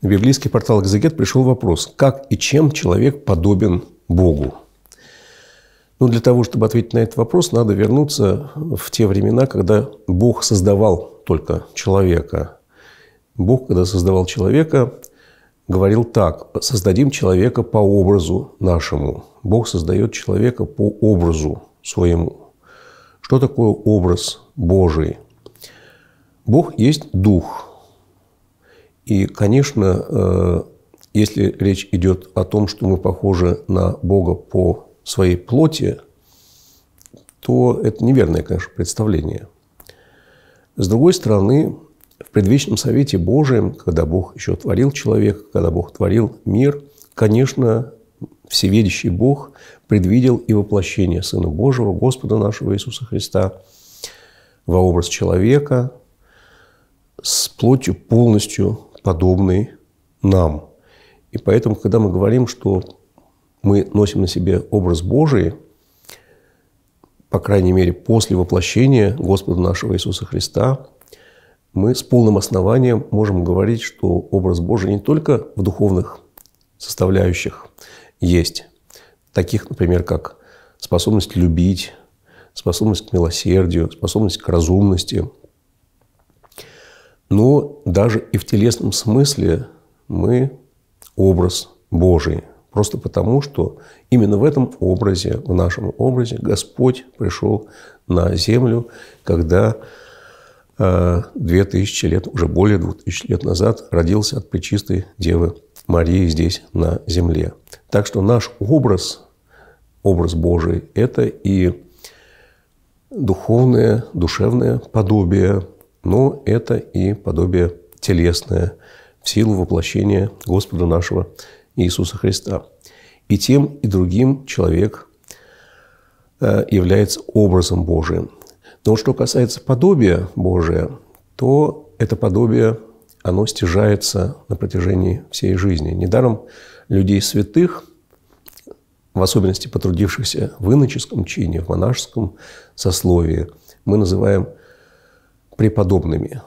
На библейский портал «Экзегет» пришел вопрос, как и чем человек подобен Богу. Ну, для того, чтобы ответить на этот вопрос, надо вернуться в те времена, когда Бог создавал только человека. Бог, когда создавал человека, говорил так, создадим человека по образу нашему. Бог создает человека по образу своему. Что такое образ Божий? Бог есть Дух – и, конечно, э, если речь идет о том, что мы похожи на Бога по своей плоти, то это неверное, конечно, представление. С другой стороны, в предвечном совете Божием, когда Бог еще творил человека, когда Бог творил мир, конечно, всеведящий Бог предвидел и воплощение Сына Божьего, Господа нашего Иисуса Христа, во образ человека с плотью полностью подобный нам. И поэтому, когда мы говорим, что мы носим на себе образ Божий, по крайней мере, после воплощения Господа нашего Иисуса Христа, мы с полным основанием можем говорить, что образ Божий не только в духовных составляющих есть, таких, например, как способность любить, способность к милосердию, способность к разумности, но даже и в телесном смысле мы образ Божий. Просто потому, что именно в этом образе, в нашем образе Господь пришел на землю, когда э, две тысячи лет, уже более двух тысяч лет назад родился от Пречистой Девы Марии здесь, на земле. Так что наш образ, образ Божий, это и духовное, душевное подобие но это и подобие телесное в силу воплощения Господа нашего Иисуса Христа. И тем, и другим человек э, является образом Божиим. Но что касается подобия Божия, то это подобие, оно стяжается на протяжении всей жизни. Недаром людей святых, в особенности потрудившихся в иноческом чине, в монашеском сословии, мы называем – преподобными.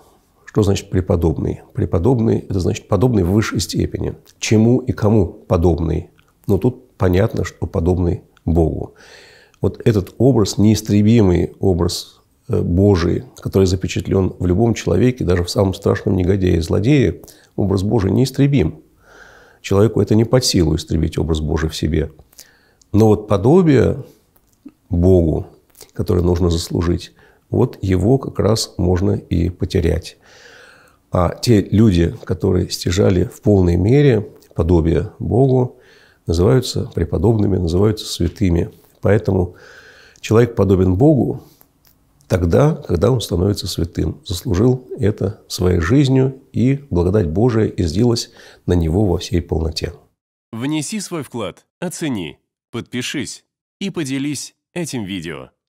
Что значит преподобный? Преподобный – это значит подобный в высшей степени. Чему и кому подобный? Но тут понятно, что подобный Богу. Вот этот образ, неистребимый образ э, Божий, который запечатлен в любом человеке, даже в самом страшном негодяе и злодее, образ Божий неистребим. Человеку это не под силу истребить образ Божий в себе. Но вот подобие Богу, которое нужно заслужить – вот его как раз можно и потерять. А те люди, которые стяжали в полной мере подобие Богу, называются преподобными, называются святыми. Поэтому человек подобен Богу тогда, когда он становится святым, заслужил это своей жизнью, и благодать Божия излилась на него во всей полноте. Внеси свой вклад, оцени, подпишись и поделись этим видео.